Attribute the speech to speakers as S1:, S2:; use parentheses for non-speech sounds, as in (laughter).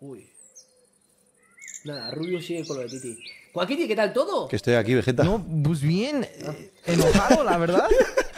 S1: Uy. Nada, Rubio sigue con lo de Titi. ¿qué
S2: tal todo?
S3: Que
S4: estoy aquí, Vegeta. No, pues bien.
S1: Eh,
S2: enojado, la
S4: verdad. (laughs)